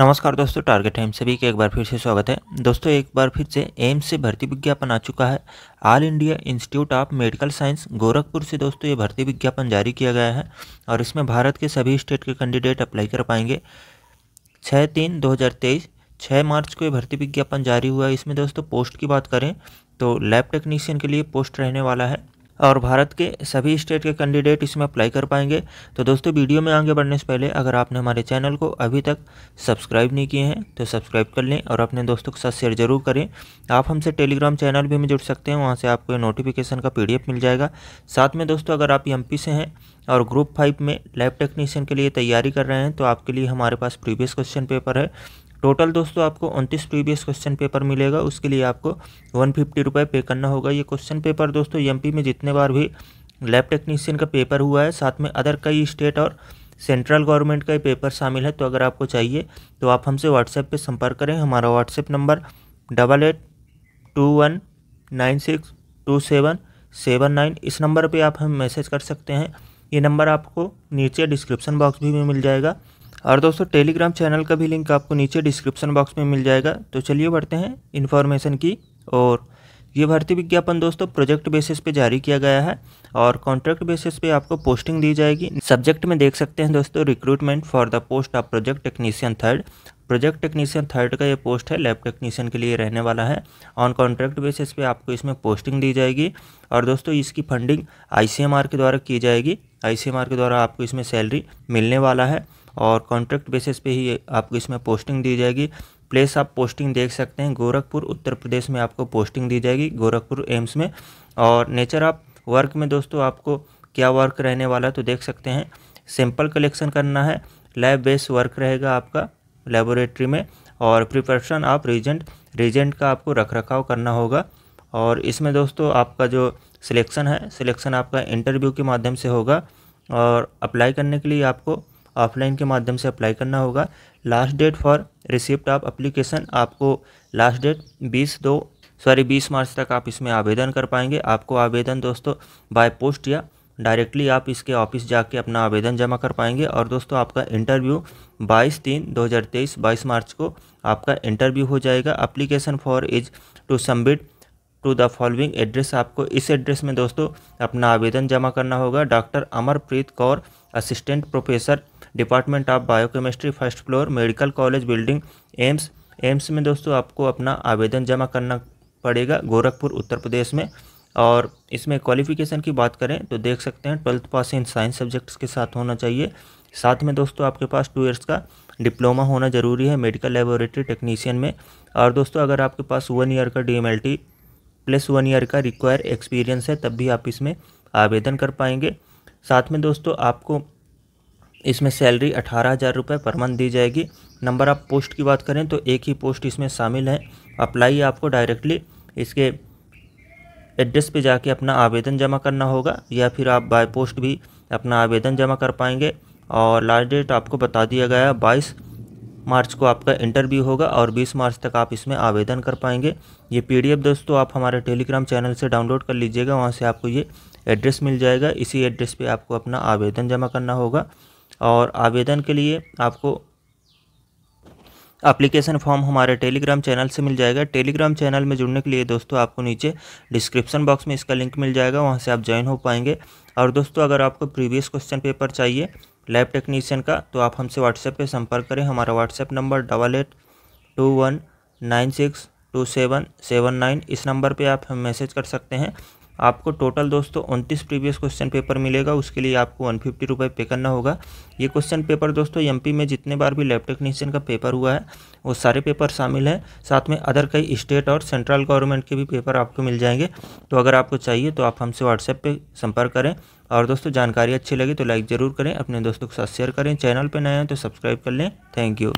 नमस्कार दोस्तों target time सभी के एक बार फिर से स्वागत है दोस्तों एक बार फिर से एम्स से भर्ती विज्ञापन आ चुका है All India Institute of Medical Science Gorakhpur से दोस्तों ये भर्ती विज्ञापन जारी किया गया है और इसमें भारत के सभी स्टेट के कैंडिडेट अप्लाई कर पाएंगे छः तीन दो हज़ार तेईस छः मार्च को ये भर्ती विज्ञापन जारी हुआ है इसमें दोस्तों पोस्ट की बात करें तो लैब टेक्नीशियन के लिए पोस्ट रहने वाला है और भारत के सभी स्टेट के कैंडिडेट इसमें अप्लाई कर पाएंगे तो दोस्तों वीडियो में आगे बढ़ने से पहले अगर आपने हमारे चैनल को अभी तक सब्सक्राइब नहीं किए हैं तो सब्सक्राइब कर लें और अपने दोस्तों के साथ शेयर जरूर करें आप हमसे टेलीग्राम चैनल भी में जुड़ सकते हैं वहाँ से आपको नोटिफिकेशन का पी मिल जाएगा साथ में दोस्तों अगर आप एम से हैं और ग्रुप फाइव में लैब टेक्नीशियन के लिए तैयारी कर रहे हैं तो आपके लिए हमारे पास प्रीवियस क्वेश्चन पेपर है टोटल दोस्तों आपको उनतीस प्रीवियस क्वेश्चन पेपर मिलेगा उसके लिए आपको वन फिफ्टी रुपये पे करना होगा ये क्वेश्चन पेपर दोस्तों एम में जितने बार भी लैब टेक्नीशियन का पेपर हुआ है साथ में अदर कई स्टेट और सेंट्रल गवर्नमेंट का पेपर शामिल है तो अगर आपको चाहिए तो आप हमसे व्हाट्सएप पर संपर्क करें हमारा WhatsApp number double eight two one nine six two seven seven nine इस नंबर पे आप हम मैसेज कर सकते हैं ये नंबर आपको नीचे डिस्क्रिप्शन बॉक्स भी में मिल जाएगा और दोस्तों टेलीग्राम चैनल का भी लिंक आपको नीचे डिस्क्रिप्शन बॉक्स में मिल जाएगा तो चलिए बढ़ते हैं इन्फॉर्मेशन की और ये भर्ती विज्ञापन दोस्तों प्रोजेक्ट बेसिस पे जारी किया गया है और कॉन्ट्रैक्ट बेसिस पे आपको पोस्टिंग दी जाएगी सब्जेक्ट में देख सकते हैं दोस्तों recruitment for the post of project technician third project technician third का ये पोस्ट है लैब टेक्नीशियन के लिए रहने वाला है ऑन कॉन्ट्रैक्ट बेसिस पे आपको इसमें पोस्टिंग दी जाएगी और दोस्तों इसकी फंडिंग आईसीएमआर के द्वारा की जाएगी आईसीएमआर के द्वारा आपको इसमें सैलरी मिलने वाला है और कॉन्ट्रैक्ट बेसिस पे ही आपको इसमें पोस्टिंग दी जाएगी प्लेस आप पोस्टिंग देख सकते हैं गोरखपुर उत्तर प्रदेश में आपको पोस्टिंग दी जाएगी गोरखपुर एम्स में और नेचर आप वर्क में दोस्तों आपको क्या वर्क रहने वाला है तो देख सकते हैं सिंपल कलेक्शन करना है लैब बेस्ड वर्क रहेगा आपका लेबोरेटरी में और प्रिपरेशन ऑफ रीजेंट रीजेंट का आपको रख रखाव करना होगा और इसमें दोस्तों आपका जो सिलेक्शन है सिलेक्शन आपका इंटरव्यू के माध्यम से होगा और अप्लाई करने के लिए आपको ऑफलाइन के माध्यम से अप्लाई करना होगा last date for receipt of application आपको लास्ट डेट बीस दो सॉरी बीस मार्च तक आप इसमें आवेदन कर पाएंगे आपको आवेदन दोस्तों बाय पोस्ट या डायरेक्टली आप इसके ऑफिस जाके अपना आवेदन जमा कर पाएंगे और दोस्तों आपका इंटरव्यू 22 तीन 2023 22 मार्च को आपका इंटरव्यू हो जाएगा application for is to submit to the following address आपको इस एड्रेस में दोस्तों अपना आवेदन जमा करना होगा doctor Amarpreet Kaur assistant professor department of biochemistry first floor medical college building AIIMS AIIMS में दोस्तों आपको अपना आवेदन जमा करना पड़ेगा गोरखपुर उत्तर प्रदेश में और इसमें क्वालिफ़िकेशन की बात करें तो देख सकते हैं twelfth pass in science subjects के साथ होना चाहिए साथ में दोस्तों आपके पास टू ईयर्स का डिप्लोमा होना ज़रूरी है मेडिकल लेबोरेटरी टेक्नीशियन में और दोस्तों अगर आपके पास वन ईयर का डी प्लस वन ईयर का रिक्वायर एक्सपीरियंस है तब भी आप इसमें आवेदन कर पाएंगे साथ में दोस्तों आपको इसमें सैलरी अठारह हज़ार रुपये पर मंथ दी जाएगी नंबर आप पोस्ट की बात करें तो एक ही पोस्ट इसमें शामिल है अप्लाई आपको डायरेक्टली इसके एड्रेस पे जाके अपना आवेदन जमा करना होगा या फिर आप बाय पोस्ट भी अपना आवेदन जमा कर पाएंगे और लास्ट डेट आपको बता दिया गया है बाईस मार्च को आपका इंटरव्यू होगा और 20 मार्च तक आप इसमें आवेदन कर पाएंगे ये पीडीएफ दोस्तों आप हमारे टेलीग्राम चैनल से डाउनलोड कर लीजिएगा वहाँ से आपको ये एड्रेस मिल जाएगा इसी एड्रेस पे आपको अपना आवेदन जमा करना होगा और आवेदन के लिए आपको अप्लीकेशन फॉर्म हमारे टेलीग्राम चैनल से मिल जाएगा टेलीग्राम चैनल में जुड़ने के लिए दोस्तों आपको नीचे डिस्क्रिप्शन बॉक्स में इसका लिंक मिल जाएगा वहाँ से आप ज्वाइन हो पाएंगे और दोस्तों अगर आपको प्रीवियस क्वेश्चन पेपर चाहिए लैब टेक्नीशियन का तो आप हमसे व्हाट्सएप पर संपर्क करें हमारा WhatsApp number double eight two one nine six two seven seven nine इस नंबर पे आप हम मैसेज कर सकते हैं आपको टोटल दोस्तों उनतीस प्रीवियस क्वेश्चन पेपर मिलेगा उसके लिए आपको वन फिफ्टी रुपये पे करना होगा ये क्वेश्चन पेपर दोस्तों एमपी में जितने बार भी लैब टेक्नीशियन का पेपर हुआ है वो सारे पेपर शामिल हैं साथ में अदर कई स्टेट और सेंट्रल गवर्नमेंट के भी पेपर आपको मिल जाएंगे तो अगर आपको चाहिए तो आप हमसे व्हाट्सएप पर संपर्क करें और दोस्तों जानकारी अच्छी लगी तो लाइक ज़रूर करें अपने दोस्तों के साथ शेयर करें चैनल पर नए हैं तो सब्सक्राइब कर लें थैंक यू